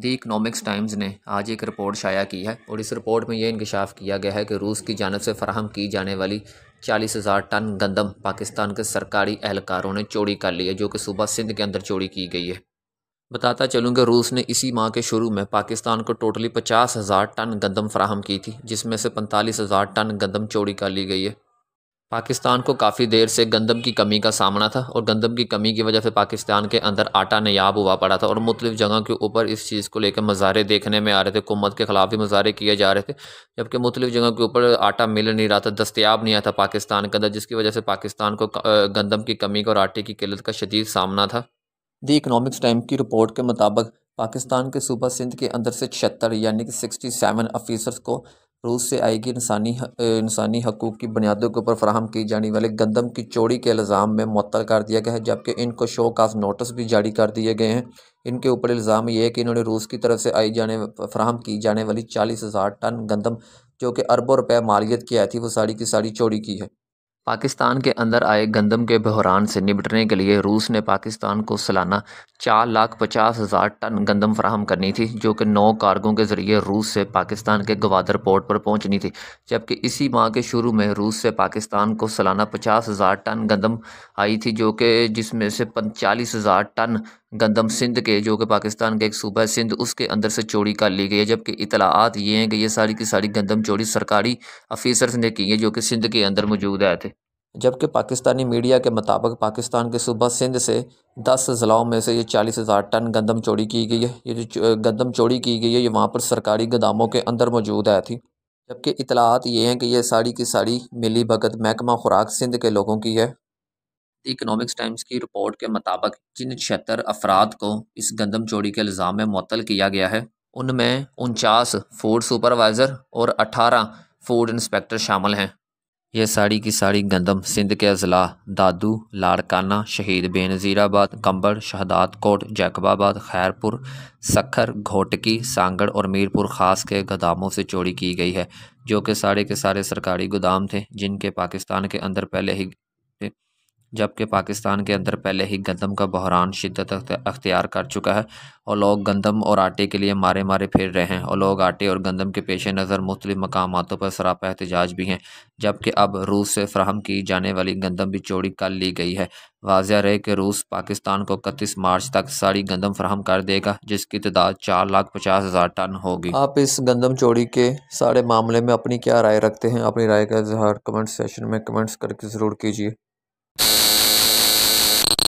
दी economics times ने आज एक रिपोर्ट शाया की है और इस रिपोर्ट में यह इंकशाफ किया गया है कि रूस की जानब से फराहम की जाने वाली चालीस हज़ार टन गंदम पाकिस्तान के सरकारी एहलकारों ने चोरी कर ली है जो कि सूबा सिंध के अंदर चोरी की गई है बताता चलूँ कि रूस ने इसी माह के शुरू में पाकिस्तान को टोटली पचास हज़ार टन गंदम फ्राहम की थी जिसमें से पैंतालीस हज़ार टन गंदम चोरी कर ली गई है पाकिस्तान को काफ़ी देर से गंदम की कमी का सामना था और गंदम की कमी की वजह से पाकिस्तान के अंदर आटा नयाब हुआ पड़ा था और मुख्तु जगह के ऊपर इस चीज़ को लेकर मज़ारे देखने में आ रहे थे हुकूमत के ख़िलाफ़ भी मज़ारे किए जा रहे थे जबकि मुख्तु जगह के ऊपर आटा मिल नहीं रहा था दस्तियाब नहीं आया था पाकिस्तान के अंदर जिसकी वजह से पाकिस्तान को गंदम की कमी और आटे की किल्लत का शदीद सामना था दी इकनॉमिक्स टाइम की रिपोर्ट के मुताबिक पाकिस्तान के सूबा सिंध के अंदर से छिहत्तर यानी कि सिक्सटी सेवन अफीसर्स को रूस से आएगी इंसानी इंसानी हकूक़ की बुनियादों के ऊपर फराहम की जाने वाले गंदम की चोरी के इल्ज़ाम में मअल कर दिया गया है जबकि इनको शो काफ नोटिस भी जारी कर दिए गए हैं इनके ऊपर इल्ज़ाम ये है कि इन्होंने रूस की तरफ से आई जाने फराहम की जाने वाली चालीस हज़ार टन गंदम जो कि अरबों रुपये मालियत की आई थी वो साड़ी की साड़ी चोरी की है पाकिस्तान के अंदर आए गंदम के बहरान से निपटने के लिए रूस ने पाकिस्तान को सालाना चार लाख पचास हज़ार टन गंदम फराहम करनी थी जो कि नौ कार्गों के ज़रिए रूस से पाकिस्तान के गवादर पोर्ट पर पहुंचनी थी जबकि इसी माह के शुरू में रूस से पाकिस्तान को सालाना पचास हज़ार टन गंदम आई थी जो कि जिसमें से पैंतालीस हज़ार टन गंदम सिंध के जो कि पाकिस्तान का एक सूबा है सिंध उसके अंदर से चोरी कर ली गई है जबकि इतलाआत ये हैं कि ये सारी की सारी गंदम चोरी सरकारी अफीसर्स ने की है जो कि सिंध के अंदर मौजूद आए थे जबकि पाकिस्तानी मीडिया के मुताबिक पाकिस्तान के सूबा सिंध से दस ज़िलाओं में से ये चालीस हज़ार टन गंदम चोरी की गई है ये जो गंदम चोरी की गई है ये वहाँ पर सरकारी गोदामों के अंदर मौजूद आई थी जबकि इतलाआत ये हैं कि ये सारी की सारी मिली भगत महकमा खुराक सिंध के लोगों की है इकनॉमिक्स टाइम्स की रिपोर्ट के मुताबिक जिन छिहत्तर अफराद को इस गंदम चोरी के इल्ज़ाम में मअतल किया गया है उनमें उनचास फूड सुपरवाइज़र और अठारह फूड इंस्पेक्टर शामिल हैं यह साड़ी की साड़ी गंदम सिंध के अजला दादू लाड़काना शहीद बेनज़ीराबाद कंबड़ शहदाद कोट जैकबाबाद खैरपुर सखर घोटकी सांगड़ और मीरपुर ख़ास के गोदामों से चोरी की गई है जो कि सारे के सारे सरकारी गोदाम थे जिनके पाकिस्तान के अंदर पहले ही जबकि पाकिस्तान के अंदर पहले ही गंदम का बहरान शिदत अख्तियार कर चुका है और लोग गंदम और आटे के लिए मारे मारे फिर रहे हैं और लोग आटे और गंदम के पेश नज़र मुख्तु मकाम पर सरापा एहतजाज भी हैं जबकि अब रूस से फ्राहम की जाने वाली गंदम भी चोरी कर ली गई है वाजिया रहे कि रूस पाकिस्तान को इकतीस मार्च तक सारी गंदम फ्राहम कर देगा जिसकी तादाद चार लाख पचास हज़ार टन होगी आप इस गंदम चोरी के सारे मामले में अपनी क्या राय रखते हैं अपनी राय का इजहार कमेंट सेशन में कमेंट्स करके ज़रूर कीजिए you